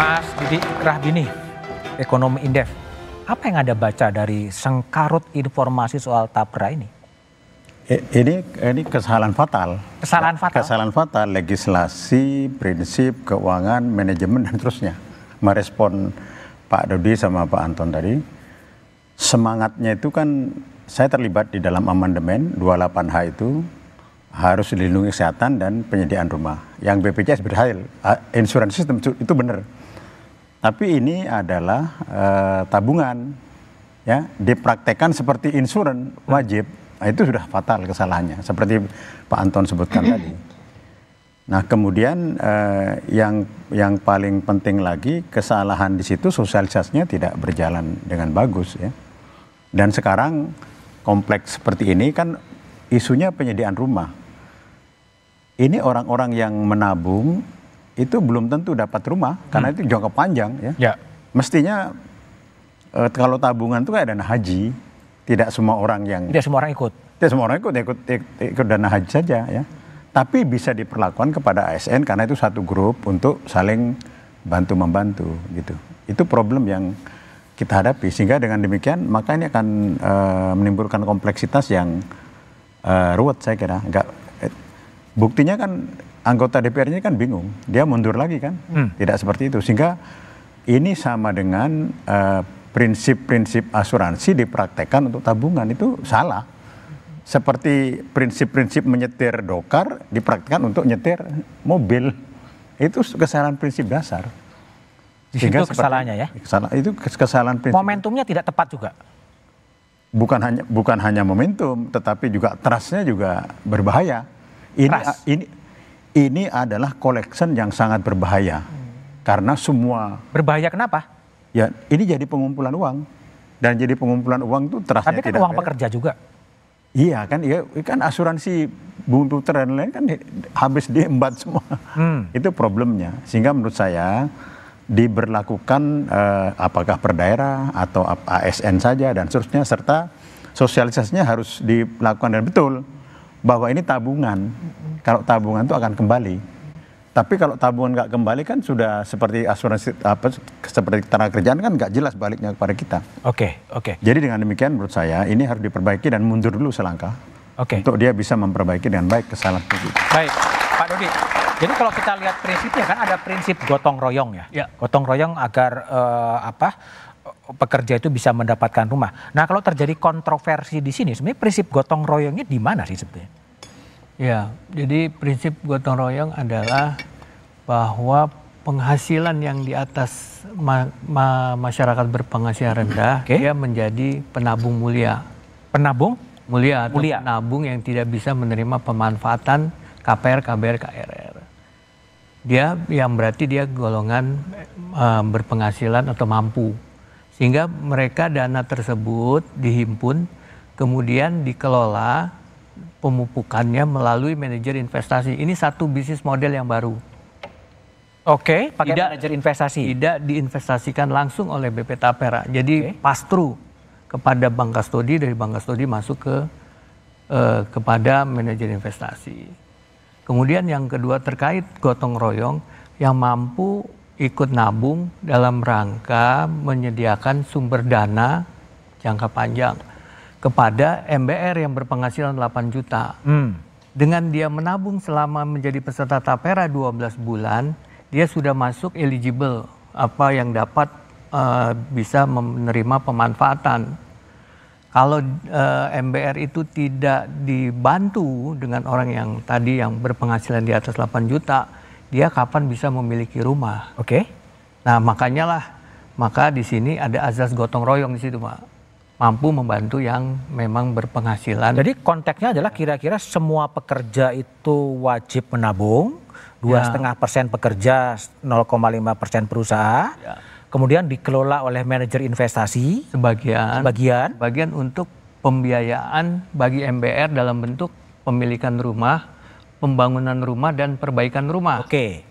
Mas Didi Rahbini, ekonomi Indef. Apa yang Anda baca dari sengkarut informasi soal Tapra ini? Eh, ini ini kesalahan fatal. Kesalahan fatal. Kesalahan fatal legislasi, prinsip, keuangan, manajemen dan terusnya. Merespon Pak Dodi sama Pak Anton tadi, semangatnya itu kan saya terlibat di dalam amandemen 28H itu harus dilindungi kesehatan dan penyediaan rumah. Yang BPJS berhasil, ah, insurance system itu benar. Tapi ini adalah uh, tabungan, ya dipraktekkan seperti insuran wajib, nah, itu sudah fatal kesalahannya. Seperti Pak Anton sebutkan tadi. Nah kemudian uh, yang yang paling penting lagi kesalahan di situ sosialisasinya tidak berjalan dengan bagus ya. Dan sekarang kompleks seperti ini kan isunya penyediaan rumah. Ini orang-orang yang menabung itu belum tentu dapat rumah karena hmm. itu jangka panjang ya. ya. Mestinya e, kalau tabungan itu kan dana haji, tidak semua orang yang tidak semua orang ikut. Tidak semua orang ikut ikut ikut, ikut dana haji saja ya. Tapi bisa diperlakukan kepada ASN karena itu satu grup untuk saling bantu membantu gitu. Itu problem yang kita hadapi sehingga dengan demikian maka ini akan e, menimbulkan kompleksitas yang e, ruwet saya kira. Enggak, buktinya kan anggota DPR-nya kan bingung, dia mundur lagi kan, hmm. tidak seperti itu. Sehingga ini sama dengan eh, prinsip-prinsip uh, asuransi dipraktekkan untuk tabungan itu salah. Seperti prinsip-prinsip menyetir dokar dipraktekkan untuk nyetir mobil, itu kesalahan prinsip dasar. Sehingga situ kesalahannya ya. Kesalahan, itu kesalahan prinsip. Momentumnya tidak tepat juga. Bukan hanya bukan hanya momentum, tetapi juga trustnya juga berbahaya. Ini Trust. ini ini adalah collection yang sangat berbahaya. Hmm. Karena semua berbahaya kenapa? Ya, ini jadi pengumpulan uang dan jadi pengumpulan uang itu terasa Tapi kan tidak uang pekerja juga. Iya kan, iya kan asuransi bung puter dan lain kan habis diembat semua. Hmm. Itu problemnya. Sehingga menurut saya diberlakukan eh, apakah per daerah atau ASN saja dan seterusnya serta sosialisasinya harus dilakukan dan betul bahwa ini tabungan. Kalau tabungan itu akan kembali. Tapi kalau tabungan nggak kembali kan sudah seperti asuransi apa seperti tenaga kerjaan kan nggak jelas baliknya kepada kita. Oke, okay, oke. Okay. Jadi dengan demikian menurut saya ini harus diperbaiki dan mundur dulu selangkah. Oke. Okay. Untuk dia bisa memperbaiki dengan baik kesalahan itu. Baik, Pak Dodi. Jadi kalau kita lihat prinsipnya kan ada prinsip gotong royong ya. ya. Gotong royong agar uh, apa? pekerja itu bisa mendapatkan rumah. Nah kalau terjadi kontroversi di sini, sebenarnya prinsip gotong royongnya di mana sih sebetulnya? Ya, jadi prinsip gotong royong adalah bahwa penghasilan yang di atas ma ma masyarakat berpenghasilan rendah, okay. dia menjadi penabung mulia. Penabung? Mulia atau mulia. penabung yang tidak bisa menerima pemanfaatan KPR, KBR, KRR. Dia yang berarti dia golongan uh, berpenghasilan atau mampu sehingga mereka dana tersebut dihimpun kemudian dikelola pemupukannya melalui manajer investasi. Ini satu bisnis model yang baru. Oke, okay, tidak, manajer investasi. Tidak diinvestasikan langsung oleh BP Tapera. Jadi okay. pass kepada Bank Kastodi, dari Bank Kastodi masuk ke eh, kepada manajer investasi. Kemudian yang kedua terkait gotong royong yang mampu ikut nabung dalam rangka menyediakan sumber dana jangka panjang kepada MBR yang berpenghasilan 8 juta. Hmm. Dengan dia menabung selama menjadi peserta Tapera 12 bulan, dia sudah masuk eligible apa yang dapat uh, bisa menerima pemanfaatan. Kalau uh, eh, MBR itu tidak dibantu dengan orang yang tadi yang berpenghasilan di atas 8 juta, dia kapan bisa memiliki rumah. Oke. Okay. Nah makanya lah, maka di sini ada azas gotong royong di situ pak mampu membantu yang memang berpenghasilan. Jadi konteksnya adalah kira-kira semua pekerja itu wajib menabung, dua ya. setengah persen pekerja, 0,5 persen perusahaan, ya. kemudian dikelola oleh manajer investasi. Sebagian. Sebagian. sebagian untuk pembiayaan bagi MBR dalam bentuk pemilikan rumah pembangunan rumah dan perbaikan rumah. Oke.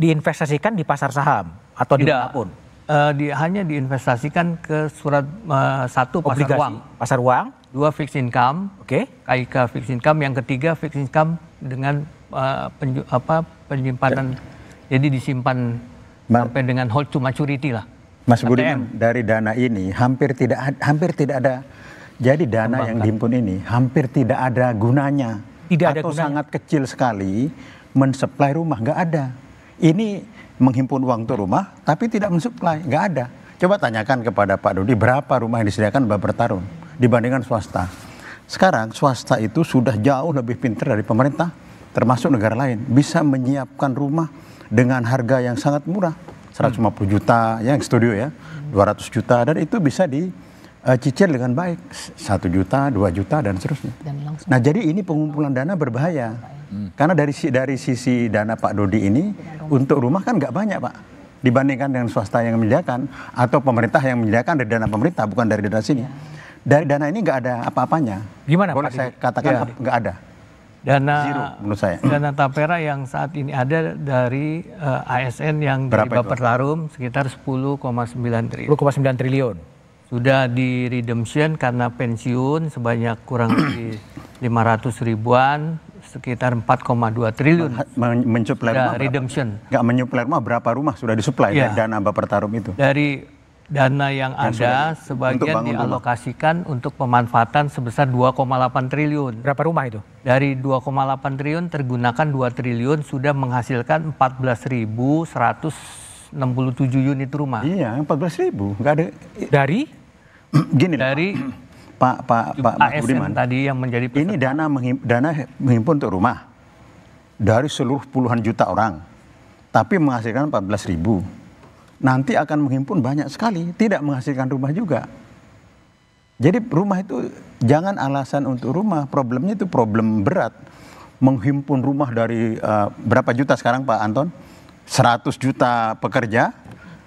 Diinvestasikan di pasar saham atau di apapun? Uh, di, hanya diinvestasikan ke surat uh, satu Obligasi. uang. Pasar uang. Dua fixed income. Oke. Okay. KIK fixed income. Yang ketiga fixed income dengan uh, penju, apa penyimpanan. Ya. Jadi disimpan Ma sampai dengan hold to maturity lah. Mas Budiman dari dana ini hampir tidak hampir tidak ada. Jadi dana Kembangkan. yang kan? dihimpun ini hampir tidak ada gunanya tidak ada gunanya. sangat kecil sekali mensuplai rumah nggak ada. Ini menghimpun uang untuk rumah tapi tidak mensuplai nggak ada. Coba tanyakan kepada Pak Dodi berapa rumah yang disediakan Bapak bertarung dibandingkan swasta. Sekarang swasta itu sudah jauh lebih pintar dari pemerintah termasuk negara lain bisa menyiapkan rumah dengan harga yang sangat murah 150 hmm. juta ya, yang studio ya 200 juta dan itu bisa di uh, eh, cicil dengan baik satu juta, dua juta dan seterusnya. Dan Nah jadi ini pengumpulan dana berbahaya hmm. karena dari dari sisi dana Pak Dodi ini rumah. untuk rumah kan nggak banyak Pak dibandingkan dengan swasta yang menyediakan atau pemerintah yang menyediakan dari dana pemerintah bukan dari dana sini. Ya. Dari dana ini nggak ada apa-apanya. Gimana Boleh Pak saya Didi? katakan ya. nggak ada. Dana Zero, menurut saya. Dana tapera yang saat ini ada dari uh, eh, ASN yang Berapa dari Bapertarum sekitar 10,9 triliun. 10,9 triliun sudah di redemption karena pensiun sebanyak kurang lebih 500 ribuan sekitar 4,2 triliun. Men mensuplai rumah redemption. Enggak menyuplai rumah berapa rumah sudah disuplai ya. dana Bapak pertarung itu? Dari dana yang, yang ada sebagian untuk dialokasikan rumah. untuk pemanfaatan sebesar 2,8 triliun. Berapa rumah itu? Dari 2,8 triliun tergunakan 2 triliun sudah menghasilkan 14.100 67 unit rumah. Iya, 14 ribu. Nggak ada. Dari? Gini. Dari Pak Pak Pak Pak Budiman. tadi yang menjadi peserta. Ini dana menghim, dana menghimpun untuk rumah dari seluruh puluhan juta orang, tapi menghasilkan 14 ribu. Nanti akan menghimpun banyak sekali, tidak menghasilkan rumah juga. Jadi rumah itu jangan alasan untuk rumah, problemnya itu problem berat. Menghimpun rumah dari uh, berapa juta sekarang Pak Anton? 100 juta pekerja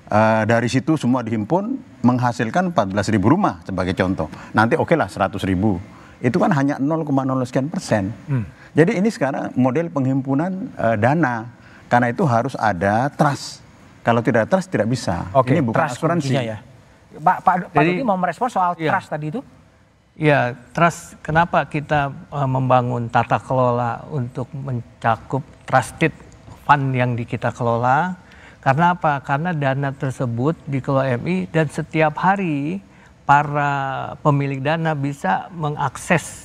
uh, dari situ semua dihimpun menghasilkan 14 ribu rumah sebagai contoh. Nanti oke okay lah 100 ribu. Itu kan hanya 0,0 sekian persen. Hmm. Jadi ini sekarang model penghimpunan uh, dana. Karena itu harus ada trust. Kalau tidak trust tidak bisa. Okay. Ini bukan trust asuransi. Ya. Pak, Pak, Pak Jadi, mau merespon soal iya. trust tadi itu? Ya, trust kenapa kita uh, membangun tata kelola untuk mencakup trusted fund yang di kita kelola. Karena apa? Karena dana tersebut dikelola MI dan setiap hari para pemilik dana bisa mengakses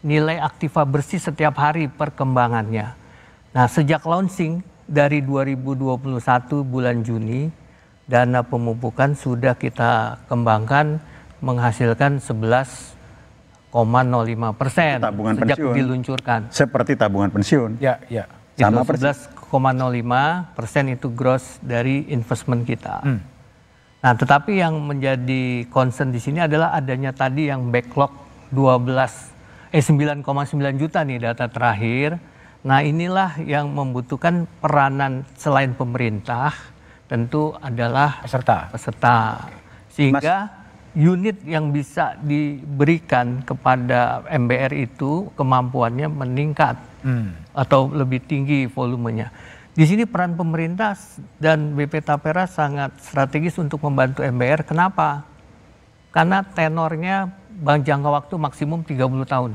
nilai aktiva bersih setiap hari perkembangannya. Nah, sejak launching dari 2021 bulan Juni, dana pemupukan sudah kita kembangkan menghasilkan 11,05 persen sejak pensiun. diluncurkan. Seperti tabungan pensiun. Ya, ya. Sama persen. 11,05 persen itu gross dari investment kita. Hmm. Nah, tetapi yang menjadi concern di sini adalah adanya tadi yang backlog 12 eh 9,9 juta nih data terakhir. Nah, inilah yang membutuhkan peranan selain pemerintah tentu adalah peserta. Peserta. Sehingga Mas, unit yang bisa diberikan kepada MBR itu kemampuannya meningkat hmm. atau lebih tinggi volumenya. Di sini peran pemerintah dan BP Tapera sangat strategis untuk membantu MBR. Kenapa? Karena tenornya jangka waktu maksimum 30 tahun.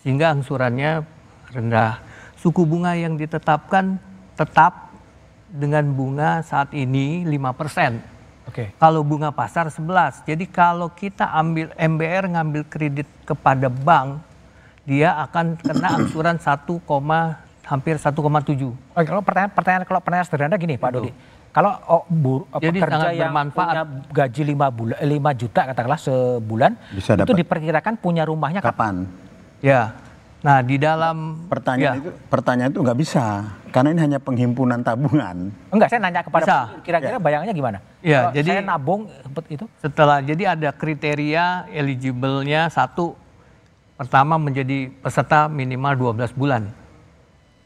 Sehingga angsurannya rendah. Suku bunga yang ditetapkan tetap dengan bunga saat ini 5 persen Okay. Kalau bunga pasar 11. Jadi kalau kita ambil MBR ngambil kredit kepada bank, dia akan kena angsuran 1, hampir 1,7. Oke, kalau pertanyaan pertanyaan kalau pertanyaan sederhana gini Pak Dodi. Kalau oh, bu, eh, Jadi pekerja yang punya gaji 5 bulan 5 juta katakanlah sebulan Bisa dapat. itu diperkirakan punya rumahnya kapan? kapan? Ya. Nah, di dalam pertanyaan ya. itu pertanyaan itu nggak bisa. Karena ini hanya penghimpunan tabungan. Enggak, saya nanya kepada kira-kira ya. bayangannya gimana? Ya, jadi saya nabung seperti itu. Setelah jadi ada kriteria eligible-nya satu pertama menjadi peserta minimal 12 bulan.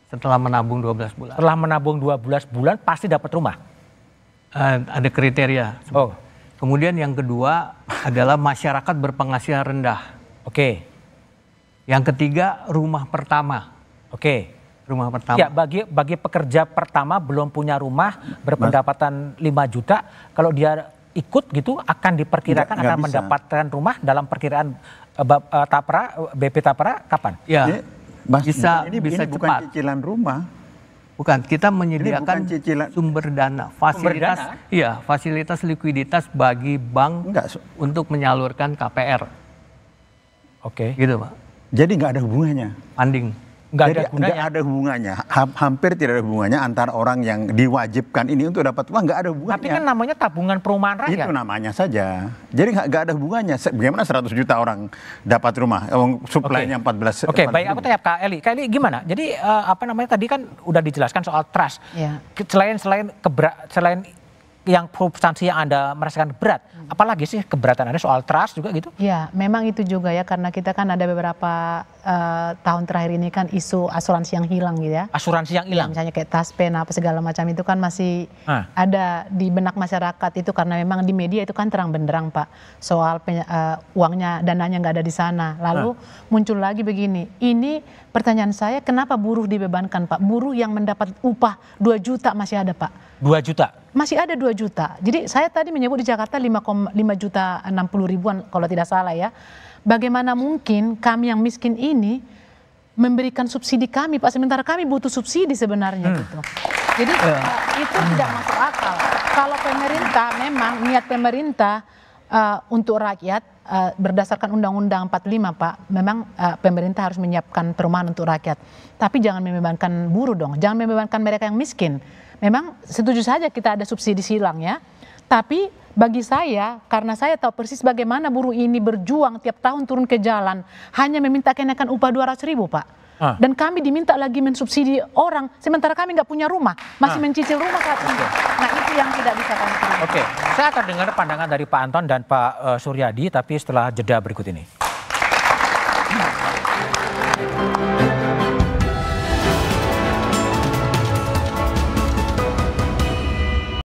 Setelah menabung 12 bulan. Setelah menabung 12 bulan pasti dapat rumah. Uh, ada kriteria. Oh. Kemudian yang kedua adalah masyarakat berpenghasilan rendah. Oke. Okay. Yang ketiga rumah pertama. Oke. Okay rumah pertama. Ya, bagi bagi pekerja pertama belum punya rumah berpendapatan Mas. 5 juta, kalau dia ikut gitu akan diperkirakan nggak, akan bisa. mendapatkan rumah dalam perkiraan uh, uh, Tapra BP Tapra kapan? Ya. Mas, bisa ini, bisa ini bukan cepat. cicilan rumah. Bukan, kita menyediakan bukan sumber dana, fasilitas, ya iya, fasilitas likuiditas bagi bank Enggak. untuk menyalurkan KPR. Oke. Okay. Gitu, Pak. Jadi nggak ada hubungannya. Anding nggak ada gunanya. ada hubungannya. Ha hampir tidak ada hubungannya antara orang yang diwajibkan ini untuk dapat uang nggak ada hubungannya. Tapi kan namanya tabungan perumahan rakyat. Itu namanya saja. Jadi nggak ada hubungannya. Bagaimana 100 juta orang dapat rumah? Suplainya okay. 14. Oke, okay, baik aku tanya Kak Eli. Kak Eli gimana? Jadi uh, apa namanya tadi kan udah dijelaskan soal trust. Yeah. Iya. Selain selain kebra, selain yang substansi yang Anda merasakan berat. Hmm. Apalagi sih keberatan Anda soal trust juga gitu? Ya, memang itu juga ya karena kita kan ada beberapa uh, tahun terakhir ini kan isu asuransi yang hilang gitu ya. Asuransi yang ya, hilang. Ya, misalnya kayak taspen apa segala macam itu kan masih ah. ada di benak masyarakat itu karena memang di media itu kan terang benderang Pak soal uh, uangnya dananya nggak ada di sana. Lalu ah. muncul lagi begini. Ini pertanyaan saya kenapa buruh dibebankan Pak? Buruh yang mendapat upah 2 juta masih ada Pak. 2 juta masih ada 2 juta. Jadi saya tadi menyebut di Jakarta 5, 5 juta 60 ribuan kalau tidak salah ya. Bagaimana mungkin kami yang miskin ini memberikan subsidi kami Pak sementara kami butuh subsidi sebenarnya hmm. gitu. Jadi ya. itu hmm. tidak masuk akal. Kalau pemerintah memang niat pemerintah uh, untuk rakyat uh, berdasarkan Undang-Undang 45 Pak, memang uh, pemerintah harus menyiapkan perumahan untuk rakyat. Tapi jangan membebankan buruh dong, jangan membebankan mereka yang miskin memang setuju saja kita ada subsidi silang ya. Tapi bagi saya, karena saya tahu persis bagaimana buruh ini berjuang tiap tahun turun ke jalan, hanya meminta kenaikan upah 200 ribu Pak. Ah. Dan kami diminta lagi mensubsidi orang, sementara kami nggak punya rumah, masih ah. mencicil rumah saat ini. Nah itu yang tidak bisa kami Oke, okay. saya akan dengar pandangan dari Pak Anton dan Pak uh, Suryadi, tapi setelah jeda berikut ini.